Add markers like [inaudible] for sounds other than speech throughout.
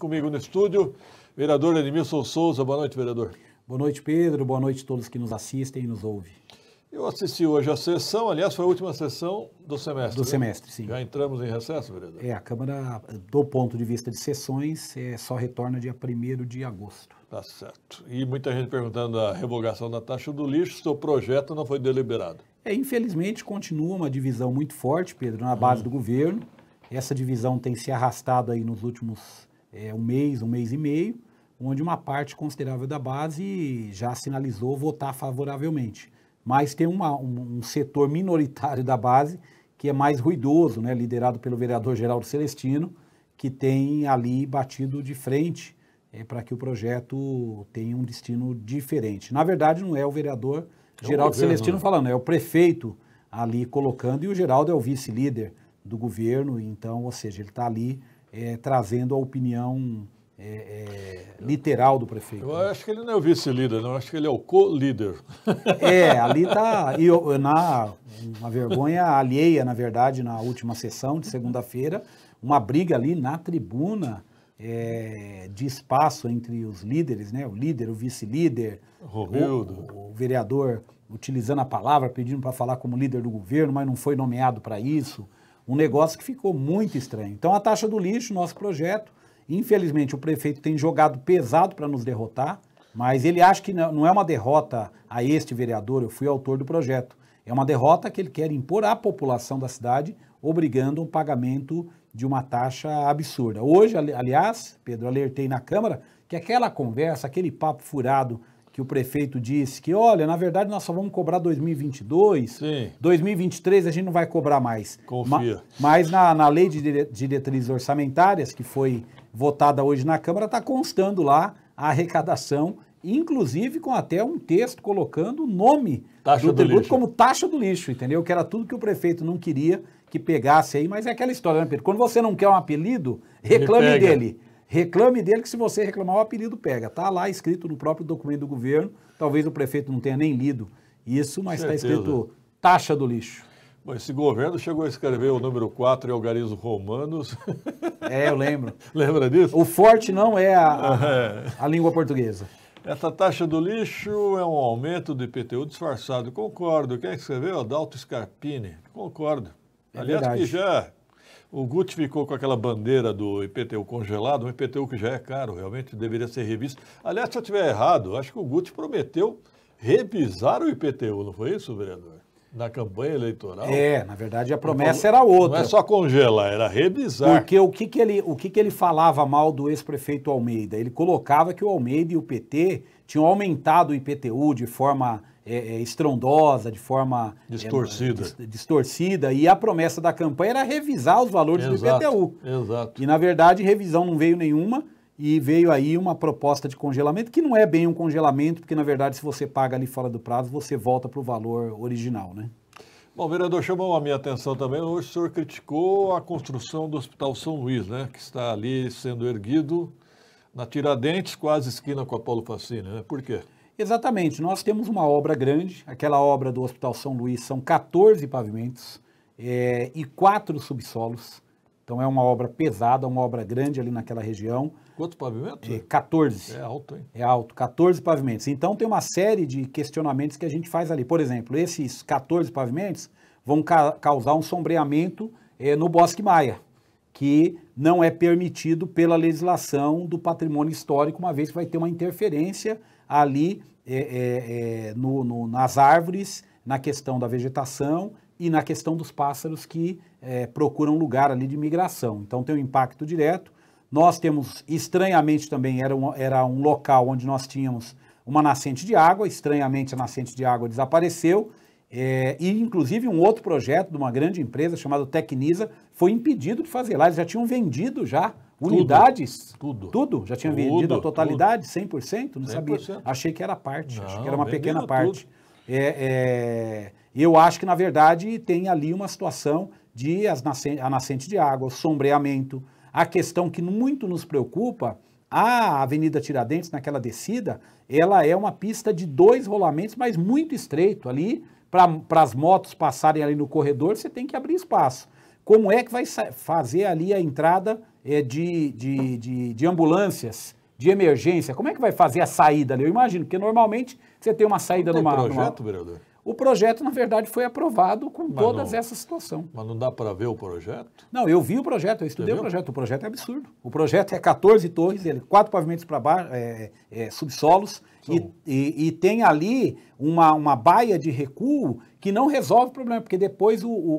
Comigo no estúdio, vereador Edmilson Souza. Boa noite, vereador. Boa noite, Pedro. Boa noite a todos que nos assistem e nos ouvem. Eu assisti hoje a sessão, aliás, foi a última sessão do semestre. Do viu? semestre, sim. Já entramos em recesso, vereador? É, a Câmara, do ponto de vista de sessões, é, só retorna dia 1 de agosto. Tá certo. E muita gente perguntando a revogação da taxa do lixo, seu projeto não foi deliberado. É, infelizmente, continua uma divisão muito forte, Pedro, na base hum. do governo. Essa divisão tem se arrastado aí nos últimos é, um mês, um mês e meio, onde uma parte considerável da base já sinalizou votar favoravelmente. Mas tem uma, um, um, setor minoritário da base que é mais ruidoso, né, liderado pelo vereador Geraldo Celestino, que tem ali batido de frente é, para que o projeto tenha um destino diferente. Na verdade, não é o vereador é Geraldo governo, Celestino né? falando, é o prefeito ali colocando, e o Geraldo é o vice-líder do governo, então, ou seja, ele está ali é, trazendo a opinião é, é, literal do prefeito. Eu né? acho que ele não é o vice-líder, não. Eu acho que ele é o co-líder. É, ali está na, uma vergonha alheia, na verdade, na última sessão de segunda-feira, uma briga ali na tribuna é, de espaço entre os líderes, né? O líder, o vice-líder, O, o vereador utilizando a palavra, pedindo para falar como líder do governo, mas não foi nomeado para isso um negócio que ficou muito estranho. Então, a taxa do lixo, nosso projeto, infelizmente o prefeito tem jogado pesado para nos derrotar, mas ele acha que não é uma derrota a este vereador, eu fui autor do projeto. É uma derrota que ele quer impor à população da cidade, obrigando o pagamento de uma taxa absurda. Hoje, aliás, Pedro, alertei na Câmara que aquela conversa, aquele papo furado que o prefeito disse que, olha, na verdade nós só vamos cobrar 2022, Sim. 2023 a gente não vai cobrar mais. Confia. Ma, mas na, na lei de diretrizes orçamentárias, que foi votada hoje na Câmara, está constando lá a arrecadação, inclusive com até um texto colocando o nome taxa do tributo do como taxa do lixo, entendeu? Que era tudo que o prefeito não queria que pegasse aí, mas é aquela história, né, Pedro? Quando você não quer um apelido, reclame dele. Reclame dele que se você reclamar o apelido pega. Está lá escrito no próprio documento do governo. Talvez o prefeito não tenha nem lido isso, mas está escrito taxa do lixo. Bom, esse governo chegou a escrever o número 4 em algarismos romanos. É, eu lembro. [laughs] Lembra disso? O forte não é a, a, [laughs] é. a, língua portuguesa. Essa taxa do lixo é um aumento do IPTU disfarçado. Concordo. Quem é escreveu? Adalto Scarpini. Concordo. É Aliás, verdade. que já o Guti ficou com aquela bandeira do IPTU congelado, um IPTU que já é caro, realmente deveria ser revisto. Aliás, se eu estiver errado, acho que o Guti prometeu revisar o IPTU, não foi isso, vereador? Na campanha eleitoral? É, na verdade a promessa era outra. Não é só congelar, era revisar. Porque o que, que, ele, o que, que ele falava mal do ex-prefeito Almeida? Ele colocava que o Almeida e o PT tinham aumentado o IPTU de forma é, é, estrondosa, de forma é, distorcida. É, distorcida. E a promessa da campanha era revisar os valores exato, do IPTU. Exato. E na verdade, revisão não veio nenhuma e veio aí uma proposta de congelamento, que não é bem um congelamento, porque na verdade, se você paga ali fora do prazo, você volta para o valor original, né? Bom, vereador, chamou a minha atenção também. Hoje o senhor criticou a construção do Hospital São Luís, né? Que está ali sendo erguido na Tiradentes, quase esquina com a Paulo Facine, né? Por quê? Exatamente. Nós temos uma obra grande. Aquela obra do Hospital São Luís são 14 pavimentos é, e quatro subsolos. Então é uma obra pesada, uma obra grande ali naquela região. Quanto pavimento? É, 14. É alto, hein? É alto, 14 pavimentos. Então tem uma série de questionamentos que a gente faz ali. Por exemplo, esses 14 pavimentos vão ca causar um sombreamento é, no Bosque Maia, que não é permitido pela legislação do patrimônio histórico, uma vez que vai ter uma interferência ali é, é, no, no, nas árvores, na questão da vegetação e na questão dos pássaros que é, procuram lugar ali de migração. Então tem um impacto direto. Nós temos, estranhamente também, era um, era um local onde nós tínhamos uma nascente de água, estranhamente a nascente de água desapareceu, é, e inclusive um outro projeto de uma grande empresa chamada Tecnisa foi impedido de fazer lá, eles já tinham vendido já tudo, unidades, tudo, tudo, já tinham tudo, vendido a totalidade, tudo. 100%, não 100%. sabia, achei que era parte, não, achei que era uma pequena parte. Tudo. É, é, eu acho que, na verdade, tem ali uma situação de as nascente, a nascente de água, o sombreamento, a questão que muito nos preocupa, a Avenida Tiradentes, naquela descida, ela é uma pista de dois rolamentos, mas muito estreito ali, para as motos passarem ali no corredor, você tem que abrir espaço. Como é que vai fazer ali a entrada é, de, de, de, de ambulâncias de emergência, como é que vai fazer a saída ali? Né? Eu imagino, porque normalmente você tem uma saída não tem numa. projeto, numa... vereador? O projeto, na verdade, foi aprovado com mas todas não, situações Mas não dá para ver o projeto? Não, eu vi o projeto, eu estudei o projeto. O projeto é absurdo. O projeto é 14 torres, ele, quatro pavimentos para baixo, é, é, subsolos, e, e, e, tem ali uma, uma baia de recuo que não resolve o problema, porque depois o, o,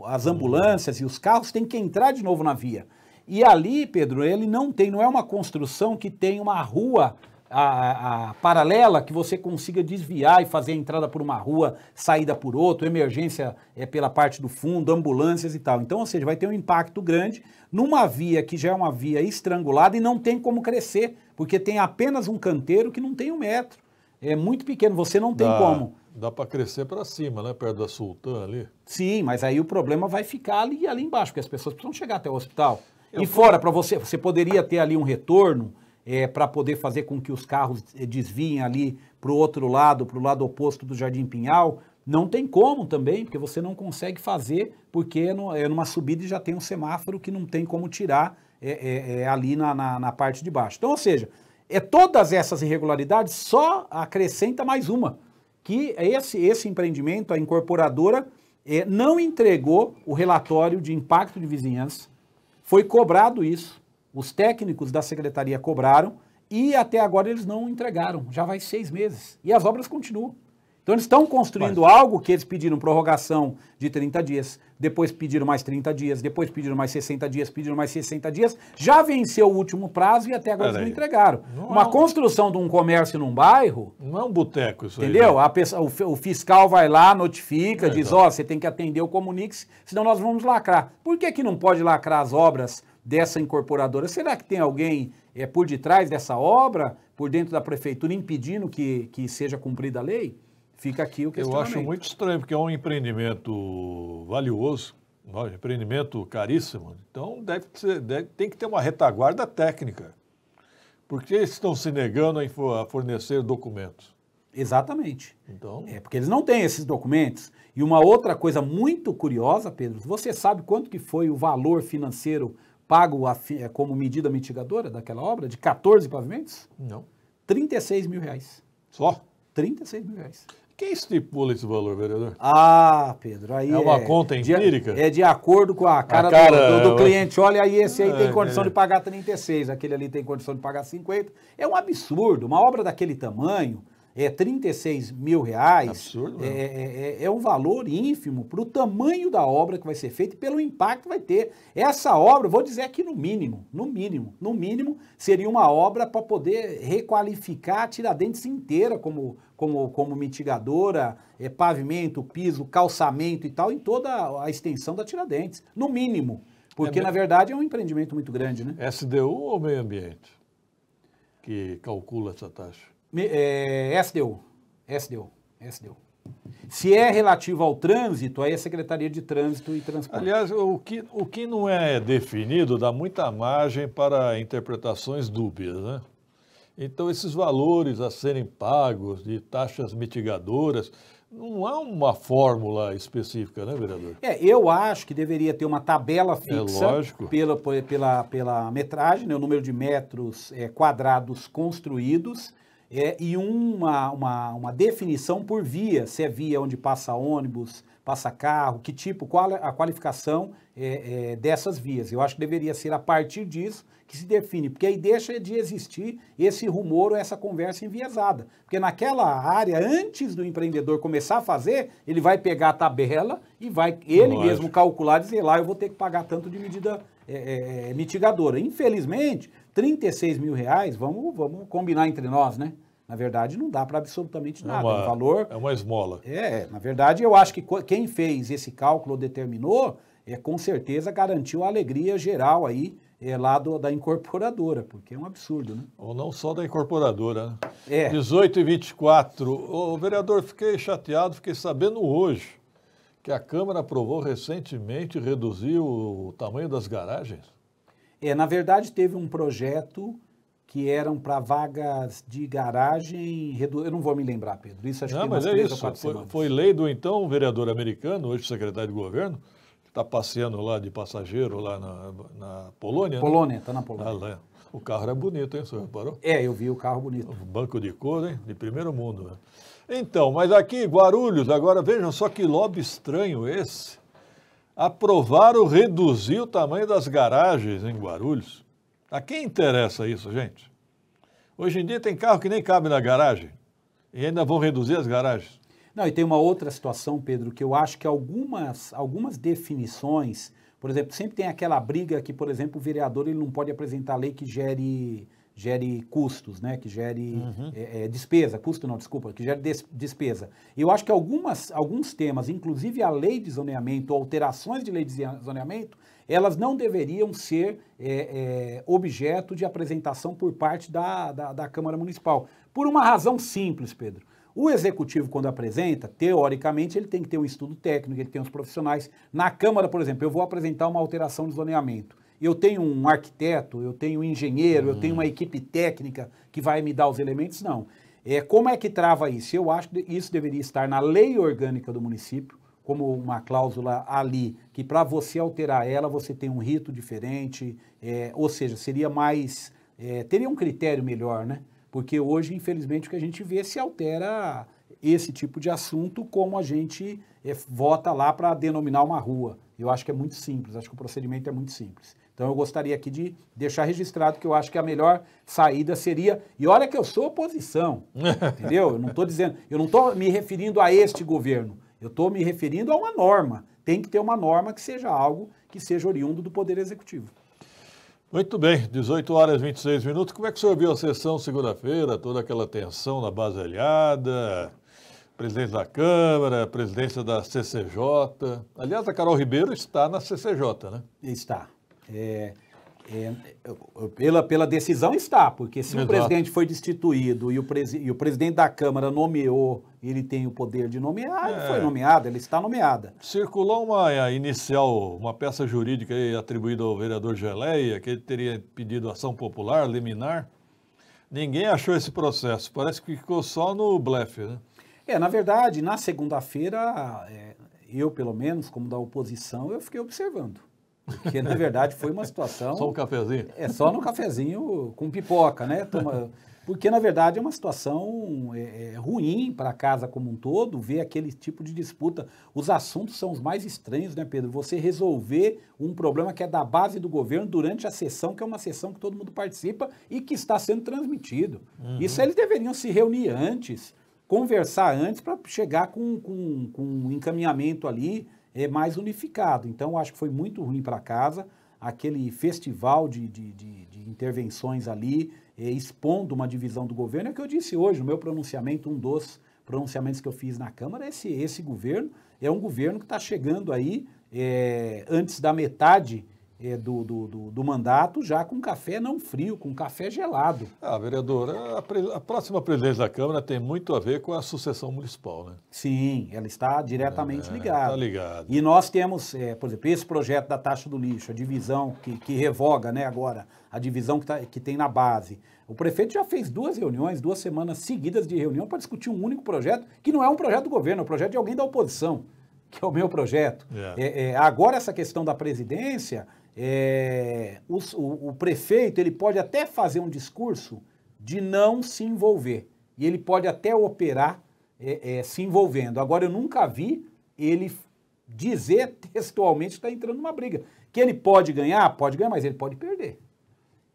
o, as uhum. ambulâncias e os carros têm que entrar de novo na via. E ali, Pedro, ele não tem, não é uma construção que tem uma rua a, a, paralela que você consiga desviar e fazer a entrada por uma rua, saída por outra, emergência é pela parte do fundo, ambulâncias e tal. Então, ou seja, vai ter um impacto grande numa via que já é uma via estrangulada e não tem como crescer, porque tem apenas um canteiro que não tem um metro. É muito pequeno, você não tem dá, como. Dá para crescer para cima, né? Perto da Sultã ali. Sim, mas aí o problema vai ficar ali ali embaixo, porque as pessoas precisam chegar até o hospital e fora, para você, você poderia ter ali um retorno é, para poder fazer com que os carros eh, desviem ali para o outro lado, para o lado oposto do Jardim Pinhal. Não tem como também, porque você não consegue fazer, porque é, é numa subida e já tem um semáforo que não tem como tirar é, é, é, ali na, na, na parte de baixo. Então, ou seja, é todas essas irregularidades só acrescenta mais uma, que é esse, esse empreendimento, a incorporadora, é, não entregou o relatório de impacto de vizinhança, foi cobrado isso. Os técnicos da secretaria cobraram e até agora eles não entregaram. Já vai seis meses. E as obras continuam. Então eles estão construindo Mas... algo que eles pediram prorrogação de 30 dias, depois pediram mais 30 dias, depois pediram mais 60 dias, pediram mais 60 dias, já venceu o último prazo e até agora eles não entregaram. Não Uma é um... construção de um comércio num bairro... Não é um boteco isso Entendeu? Aí, né? o, o, fiscal vai lá, notifica, é, diz, então. ó, oh, você tem que atender o comunique senão nós vamos lacrar. Por que que não pode lacrar as obras dessa incorporadora? Será que tem alguém é, por detrás dessa obra, por dentro da prefeitura, impedindo que, que seja cumprida a lei? Fica aqui o que Eu acho muito estranho, porque é um empreendimento valioso, um empreendimento caríssimo. Então, deve ser, deve, tem que ter uma retaguarda técnica. Por que estão se negando a fornecer documentos? Exatamente. Então... É porque eles não têm esses documentos. E uma outra coisa muito curiosa, Pedro, você sabe quanto que foi o valor financeiro pago a, é, como medida mitigadora daquela obra, de 14 pavimentos? Não. 36 mil reais. Só? 36 mil reais. Quem é estipula esse valor, vereador? Ah, Pedro, aí. É uma é, conta empírica? De, é de acordo com a cara, a cara do, do, do, é cliente. Olha, aí esse aí é, tem condição é. de pagar 36, aquele ali tem condição de pagar 50. É um absurdo. Uma obra daquele tamanho, é 36 mil reais. Absurdo, é, é, é, é um valor ínfimo para o tamanho da obra que vai ser feita e pelo impacto que vai ter. Essa obra, vou dizer que no mínimo, no mínimo, no mínimo, seria uma obra para poder requalificar a Tiradentes inteira como, como, como mitigadora, é, pavimento, piso, calçamento e tal, em toda a extensão da Tiradentes. No mínimo. Porque, é, na verdade, é um empreendimento muito grande, né? SDU ou meio ambiente? Que calcula essa taxa? é, SDU, SDU, SDU. Se é relativo ao trânsito, aí é a Secretaria de Trânsito e Transporte. Aliás, o que, o que não é definido dá muita margem para interpretações dúbias, né? Então, esses valores a serem pagos de taxas mitigadoras, não há uma fórmula específica, né, vereador? É, eu acho que deveria ter uma tabela é fixa é Pela, pela, pela metragem, né, o número de metros é, quadrados construídos é, e uma, uma, uma definição por via, se é via onde passa ônibus, passa carro, que tipo, qual é a qualificação é, é, dessas vias. Eu acho que deveria ser a partir disso que se define, porque aí deixa de existir esse rumor ou essa conversa enviesada. Porque naquela área, antes do empreendedor começar a fazer, ele vai pegar a tabela e vai ele Lógico. mesmo calcular, dizer lá, eu vou ter que pagar tanto de medida é, é, é mitigadora. Infelizmente, 36 mil reais, vamos, vamos combinar entre nós, né? Na verdade, não dá para absolutamente é nada. É uma, valor. É uma esmola. É, na verdade, eu acho que quem fez esse cálculo determinou, é, com certeza garantiu a alegria geral aí é, lá do, da incorporadora, porque é um absurdo, né? Ou não só da incorporadora, né? É. 18 e 24. Ô, vereador, fiquei chateado, fiquei sabendo hoje que a Câmara aprovou recentemente reduzir o tamanho das garagens. É, na verdade, teve um projeto que eram para vagas de garagem. Eu não vou me lembrar, Pedro. Isso acho não, que mas é isso. Foi, foi, lei do então vereador americano, hoje secretário de governo, que está passeando lá de passageiro lá na, na Polônia. Né? Polônia, está né? na Polônia. Ah, é. o carro era bonito, hein? Você reparou? É, eu vi o carro bonito. banco de couro, hein? De primeiro mundo. Né? Então, mas aqui, Guarulhos, agora vejam só que lobby estranho esse aprovaram reduzir o tamanho das garagens em Guarulhos. A quem interessa isso, gente? Hoje em dia tem carro que nem cabe na garagem e ainda vão reduzir as garagens. Não, e tem uma outra situação, Pedro, que eu acho que algumas, algumas definições, por exemplo, sempre tem aquela briga que, por exemplo, o vereador ele não pode apresentar lei que gere gere custos, né? que gere uhum. é, é, despesa, custo não, desculpa, que gere des, despesa. Eu acho que algumas, alguns temas, inclusive a lei de zoneamento, alterações de lei de zoneamento, elas não deveriam ser é, é, objeto de apresentação por parte da, da, da Câmara Municipal. Por uma razão simples, Pedro. O executivo, quando apresenta, teoricamente, ele tem que ter um estudo técnico, ele tem os profissionais. Na Câmara, por exemplo, eu vou apresentar uma alteração de zoneamento eu tenho um arquiteto, eu tenho um engenheiro, uhum. eu tenho uma hum. equipe técnica que vai me dar os elementos, não. É, como é que trava isso? Eu acho que isso deveria estar na lei orgânica do município, como uma cláusula ali, que para você alterar ela, você tem um rito diferente, é, ou seja, seria mais. É, teria um critério melhor, né? Porque hoje, infelizmente, o que a gente vê é se altera esse tipo de assunto como a gente é, vota lá para denominar uma rua. Eu acho que é muito simples, acho que o procedimento é muito simples. Então eu gostaria aqui de deixar registrado que eu acho que a melhor saída seria, e olha que eu sou oposição, [laughs] entendeu? Eu não estou dizendo, eu não estou me referindo a este governo, eu estou me referindo a uma norma. Tem que ter uma norma que seja algo que seja oriundo do Poder Executivo. Muito bem, 18 horas e 26 minutos. Como é que o senhor viu a sessão segunda-feira, toda aquela tensão na baselhada, presidente da Câmara, presidência da CCJ? Aliás, a Carol Ribeiro está na CCJ, né? Está. É, é, pela, pela decisão está, porque se Exato. o presidente foi destituído e o, presi, e o presidente da Câmara nomeou, ele tem o poder de nomear, é. foi nomeada, ele está nomeada. Circulou uma eh, inicial, uma peça jurídica atribuída ao vereador Geleia, que ele teria pedido ação popular, liminar. Ninguém achou esse processo, parece que ficou só no blefe, né? É, na verdade, na segunda-feira, eh, eu pelo menos, como da oposição, eu fiquei observando. Porque, na verdade, foi uma situação. só um cafezinho? É, só no cafezinho com pipoca, né? Toma, porque, na verdade, é uma situação é, é ruim para a casa como um todo ver aquele tipo de disputa. Os assuntos são os mais estranhos, né, Pedro? Você resolver um problema que é da base do governo durante a sessão, que é uma sessão que todo mundo participa e que está sendo transmitido. Uhum. Isso eles deveriam se reunir antes, conversar antes para chegar com, com, com um encaminhamento ali é, mais unificado. Então, acho que foi muito ruim para casa aquele festival de, de, de, de intervenções ali, é, expondo uma divisão do governo. É o que eu disse hoje o meu pronunciamento, um dos pronunciamentos que eu fiz na Câmara, esse, esse governo é um governo que está chegando aí é, antes da metade é, do, do, do, do, mandato já com café não frio, com café gelado. Ah, vereadora, a, pre, a, próxima presidência da Câmara tem muito a ver com a sucessão municipal, né? Sim, ela está diretamente é, ligada. Está ligada. E nós temos, é, por exemplo, esse projeto da taxa do lixo, a divisão que, que revoga né, agora, a divisão que, tá, que tem na base. O prefeito já fez duas reuniões, duas semanas seguidas de reunião para discutir um único projeto, que não é um projeto do governo, é um projeto de alguém da oposição, que é o meu projeto. Yeah. É. É, é, agora, essa questão da presidência é, o, o, o prefeito ele pode até fazer um discurso de não se envolver e ele pode até operar é, é, se envolvendo. Agora eu nunca vi ele dizer [laughs] textualmente que está entrando numa briga. Que ele pode ganhar, pode ganhar, mas ele pode perder.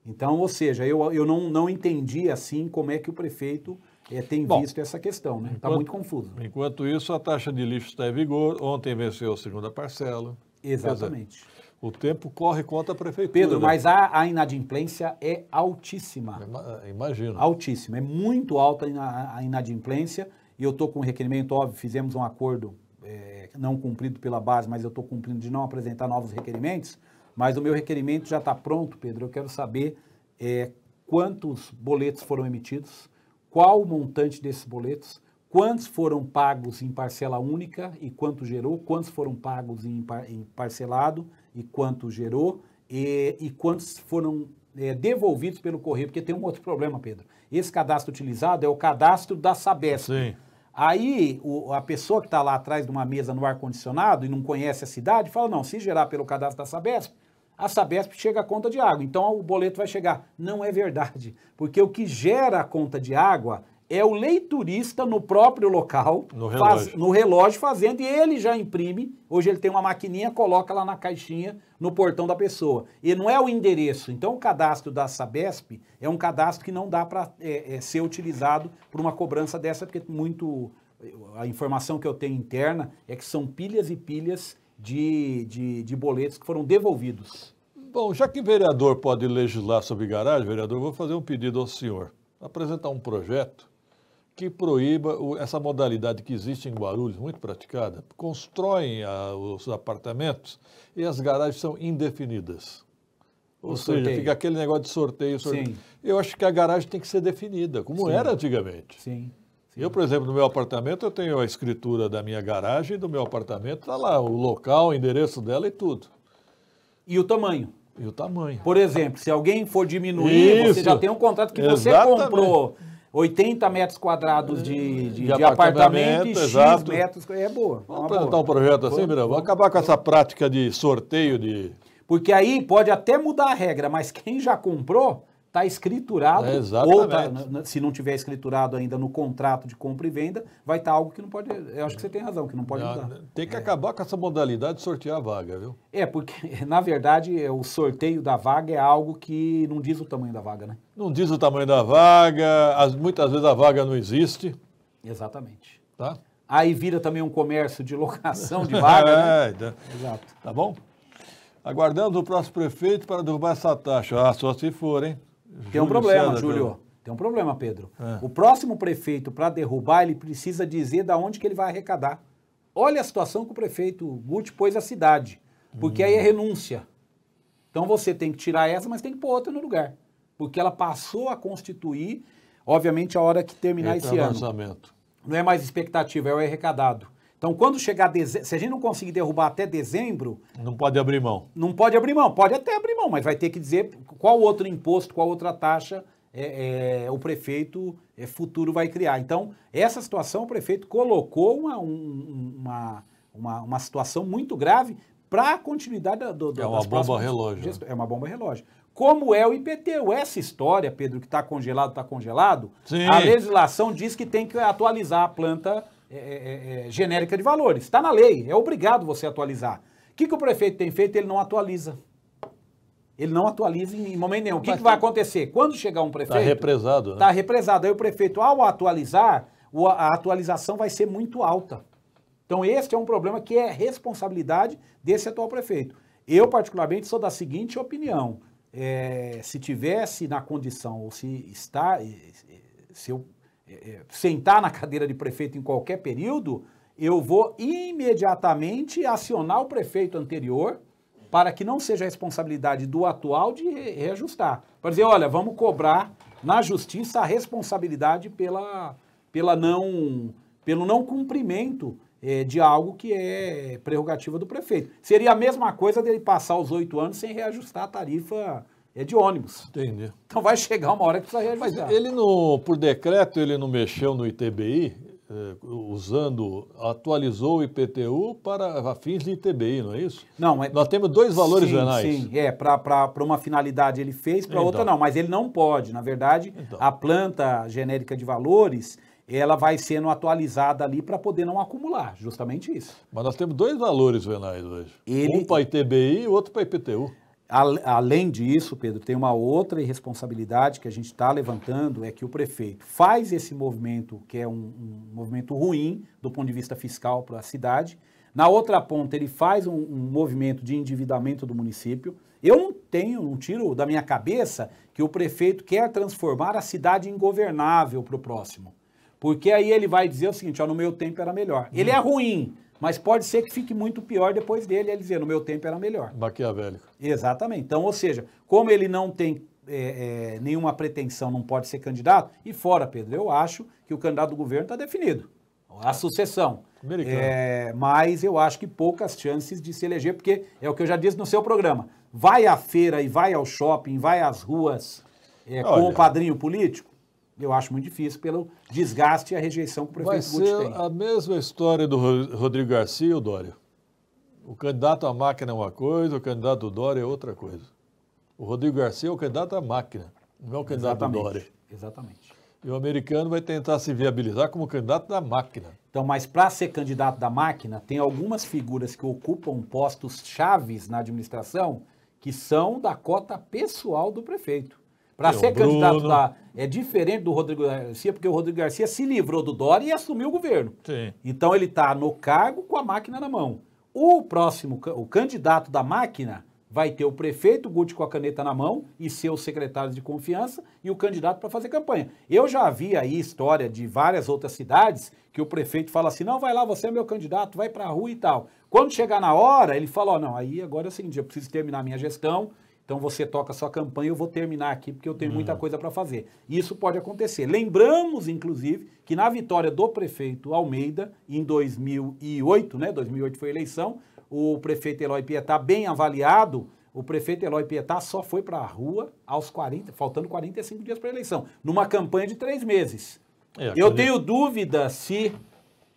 Então, ou seja, eu, eu não, não entendi assim como é que o prefeito é, tem Bom, visto essa questão, né? Está muito confuso. Enquanto isso, a taxa de lixo está em vigor. Ontem venceu a segunda parcela. Exatamente. Exatamente. O tempo corre contra a prefeitura. Pedro, mas a, a inadimplência é altíssima. Eh, imagino. Altíssima. É muito alta a inadimplência. E eu estou com um requerimento, óbvio, fizemos um acordo é, não cumprido pela base, mas eu estou cumprindo de não apresentar novos requerimentos. Mas o meu requerimento já está pronto, Pedro. Eu quero saber é, quantos boletos foram emitidos, qual o montante desses boletos, quantos foram pagos em parcela única e quanto gerou, quantos foram pagos em, par, em parcelado e quanto gerou e, e quantos foram é, devolvidos pelo correio, porque tem um outro problema, Pedro. Esse cadastro utilizado é o cadastro da Sabesp. Sim. Aí o, a pessoa que está lá atrás de uma mesa no ar-condicionado e não conhece a cidade, fala, não, se gerar pelo cadastro da Sabesp, a Sabesp chega a conta de água, então o boleto vai chegar. Não é verdade, porque o que gera a conta de água é o leiturista no próprio local, no relógio. Faz, no relógio. fazendo, e ele já imprime. Hoje ele tem uma maquininha, coloca lá na caixinha, no portão da pessoa. E não é o endereço. Então, o cadastro da Sabesp é um cadastro que não dá para é, é, ser utilizado para uma cobrança dessa, porque muito. A informação que eu tenho interna é que são pilhas e pilhas de, de, de boletos que foram devolvidos. Bom, já que vereador pode legislar sobre garagem, vereador, vou fazer um pedido ao senhor. Apresentar um projeto que proíba essa modalidade que existe em Guarulhos, muito praticada. Constroem a, ah, os apartamentos e as garagens são indefinidas. Ou o seja, sorteio. fica aquele negócio de sorteio, sorteio. Eu acho que a garagem tem que ser definida, como Sim. era antigamente. Sim. Sim. Eu, por exemplo, no meu apartamento, eu tenho a escritura da minha garagem, do meu apartamento, está lá o local, o endereço dela e tudo. E o tamanho. E o tamanho. Por exemplo, se alguém for diminuir, Isso. você já tem um contrato que Exatamente. você comprou. 80 metros quadrados de, de, de, de apartamento, apartamento, e X exato. metros. É boa. É vamos apresentar um projeto assim, Miranda? Vamos acabar com essa prática de sorteio de. Porque aí pode até mudar a regra, mas quem já comprou está escriturado, é, ou tá, né, né, se não tiver escriturado ainda no contrato de compra e venda, vai estar tá algo que não pode. Eu acho que você tem razão, que não pode não, mudar. Tem que é. acabar com essa modalidade de sortear a vaga, viu? É, porque, [laughs] na verdade, é, o sorteio da vaga é algo que não diz o tamanho da vaga, né? Não diz o tamanho da vaga, as, muitas vezes a vaga não existe. Exatamente. Tá? Aí vira também um comércio de locação de [laughs] vaga. Né? é, né? Exato. Tá bom? Aguardamos o próximo prefeito para derrubar essa taxa. Ah, só se for, hein? Júlio Tem um problema, Júlio. Tem um problema, Pedro. É. O próximo prefeito, para derrubar, ele precisa dizer da onde que ele vai arrecadar. Olha a situação que o prefeito Guti pôs a cidade, porque hum. aí é hum. renúncia. Então você tem que tirar essa, mas tem que pôr outra no lugar, porque ela passou a constituir, obviamente, a hora que terminar Entra esse ano. Não é mais expectativa, é o arrecadado. Então, quando chegar dezembro, se a gente não conseguir derrubar até dezembro. Não pode abrir mão. Não pode abrir mão, pode até abrir mão, mas vai ter que dizer qual outro imposto, qual outra taxa é, é, o prefeito é, futuro vai criar. Então, essa situação, o prefeito colocou uma, um, uma, uma, uma, situação muito grave para a continuidade do, do, é uma bomba relógio. Né? É uma bomba relógio. Como é o IPTU? Essa história, Pedro, que está congelado, está congelado, Sim. a legislação diz que tem que atualizar a planta é é, é, é, genérica de valores. Está na lei, é obrigado você atualizar. O que, que o prefeito tem feito? Ele não atualiza. Ele não atualiza em momento nenhum. O que, que vai acontecer? Quando chegar um tá prefeito. Está represado. Está né? Tá represado. Aí o prefeito, ao atualizar, a atualização vai ser muito alta. Então, este é um problema que é responsabilidade desse atual prefeito. Eu, particularmente, sou da seguinte opinião. É, se tivesse na condição, ou se está, se eu é, é, sentar na cadeira de prefeito em qualquer período, eu vou imediatamente acionar o prefeito anterior para que não seja responsabilidade do atual de reajustar. Para dizer, olha, vamos cobrar na justiça a responsabilidade pela, pela não, pelo não cumprimento é, de algo que é prerrogativa do prefeito. Seria a mesma coisa dele passar os oito anos sem reajustar a tarifa é de ônibus. Entendi. Então vai chegar uma hora que precisa reajustar. Mas ele, no, por decreto, ele não mexeu no ITBI, eh, usando, atualizou o IPTU para fins de ITBI, não é isso? Não, é... Nós temos dois valores sim, venais. Sim, é, para uma finalidade ele fez, para então. outra não, mas ele não pode. Na verdade, então. a planta genérica de valores, ela vai sendo atualizada ali para poder não acumular, justamente isso. Mas nós temos dois valores venais hoje. Ele... Um para ITBI e outro para IPTU. Além disso, Pedro, tem uma outra irresponsabilidade que a gente está levantando, é que o prefeito faz esse movimento, que é um, um movimento ruim do ponto de vista fiscal para a cidade. Na outra ponta, ele faz um, um, movimento de endividamento do município. Eu não tenho, não tiro da minha cabeça que o prefeito quer transformar a cidade ingovernável para o próximo. Porque aí ele vai dizer o seguinte: ó, no meu tempo era melhor. Ele uhum. é ruim, mas pode ser que fique muito pior depois dele, ele dizer, no meu tempo era melhor. Maquiavélico. Exatamente. Então, ou seja, como ele não tem é, é, nenhuma pretensão, não pode ser candidato, e fora, Pedro, eu acho que o candidato do governo está definido. A sucessão. É, mas eu acho que poucas chances de se eleger, porque é o que eu já disse no seu programa. Vai à feira e vai ao shopping, vai às ruas é, com o padrinho político? Eu acho muito difícil pelo desgaste e a rejeição que o prefeito Guti tem. a mesma história do Rodrigo Garcia e o Dória. O candidato à máquina é uma coisa, o candidato do Dória é outra coisa. O Rodrigo Garcia é o candidato à máquina, não é o candidato Exatamente. do Dória. Exatamente. E o americano vai tentar se viabilizar como candidato da máquina. Então, mas para ser candidato da máquina, tem algumas figuras que ocupam postos chaves na administração que são da cota pessoal do prefeito. Para ser Bruno. candidato lá é diferente do Rodrigo Garcia, porque o Rodrigo Garcia se livrou do Dória e assumiu o governo. Sim. Então ele está no cargo com a máquina na mão. O próximo, o candidato da máquina vai ter o prefeito Guti com a caneta na mão e seus secretários de confiança e o candidato para fazer campanha. Eu já vi aí história de várias outras cidades que o prefeito fala assim: não, vai lá, você é meu candidato, vai para a rua e tal. Quando chegar na hora, ele fala: oh, não, aí agora é o seguinte, eu preciso terminar minha gestão, então você toca sua campanha, eu vou terminar aqui porque eu tenho hum. muita coisa para fazer. Isso pode acontecer. Lembramos, inclusive, que na vitória do prefeito Almeida, em 2008, né? 2008 foi a eleição, o prefeito Eloy Pietá, tá bem avaliado, o prefeito Eloy Pietá só foi para a rua aos 40, faltando 45 dias para a eleição, numa campanha de três meses. É, eu tenho dúvida se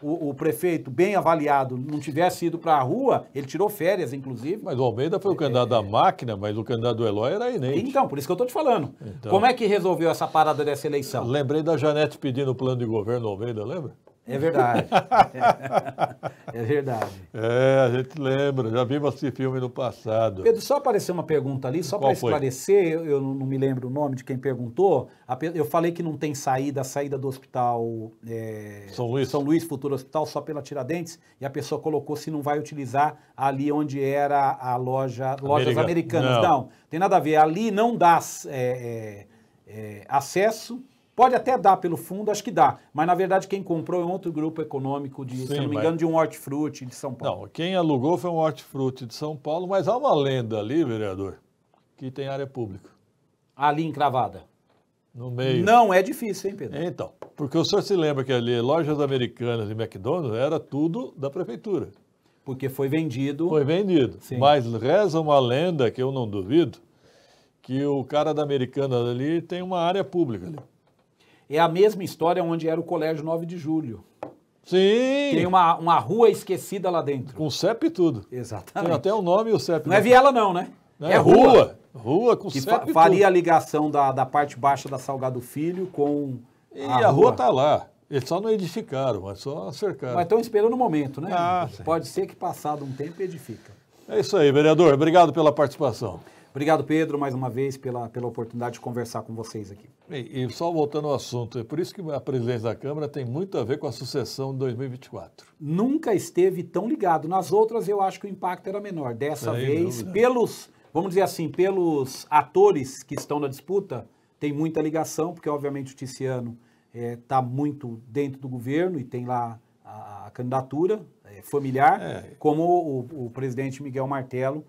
o, o, prefeito, bem avaliado, não tivesse ido para a rua, ele tirou férias, inclusive. Mas o Almeida foi o candidato é, da máquina, mas o candidato do Eloy era inente. Então, por isso que eu estou te falando. Então, Como é que resolveu essa parada dessa eleição? Lembrei da Janete pedindo o plano de governo Almeida, lembra? É verdade. [laughs] é verdade. É, a gente lembra, já vimos esse filme no passado. Pedro, só apareceu uma pergunta ali, só para esclarecer, eu, eu, não me lembro o nome de quem perguntou. Eu falei que não tem saída, a saída do hospital é, São Luís, São Luís Futuro Hospital, só pela Tiradentes, e a pessoa colocou se não vai utilizar ali onde era a loja, lojas americanas. Não. não. tem nada a ver. Ali não dá é, é, é acesso Pode até dar pelo fundo, acho que dá. Mas, na verdade, quem comprou é um outro grupo econômico, de, Sim, se não me mas... engano, de um hortifruti de São Paulo. Não, quem alugou foi um hortifruti de São Paulo, mas há uma lenda ali, vereador, que tem área pública. Ali encravada. No meio. Não é difícil, hein, Pedro? Então, porque o senhor se lembra que ali, lojas americanas e McDonald's, era tudo da prefeitura. Porque foi vendido. Foi vendido. Sim. Mas reza uma lenda que eu não duvido, que o cara da americana ali tem uma área pública ali. É a mesma história onde era o Colégio 9 de Julho. Sim. Tem uma, uma rua esquecida lá dentro. Com CEP e tudo. Exatamente. Tem até o nome e o CEP. Não é viela não, né? é, é rua. rua. Rua com que CEP Que faria a ligação da, da parte baixa da Salgado Filho com E a, a rua está lá. Eles só não edificaram, mas só cercaram. Mas estão esperando o momento, né? Ah, Pode ser que passado um tempo edifica. É isso aí, vereador. Obrigado pela participação. Obrigado, Pedro, mais uma vez pela, pela oportunidade de conversar com vocês aqui. E, e, só voltando ao assunto, é por isso que a presidência da Câmara tem muito a ver com a sucessão de 2024. Nunca esteve tão ligado. Nas outras, eu acho que o impacto era menor. Dessa vez, pelos, vamos dizer assim, pelos atores que estão na disputa, tem muita ligação, porque, obviamente, o Ticiano está é, tá muito dentro do governo e tem lá a, a candidatura é, familiar, é. como o, o presidente Miguel Martelo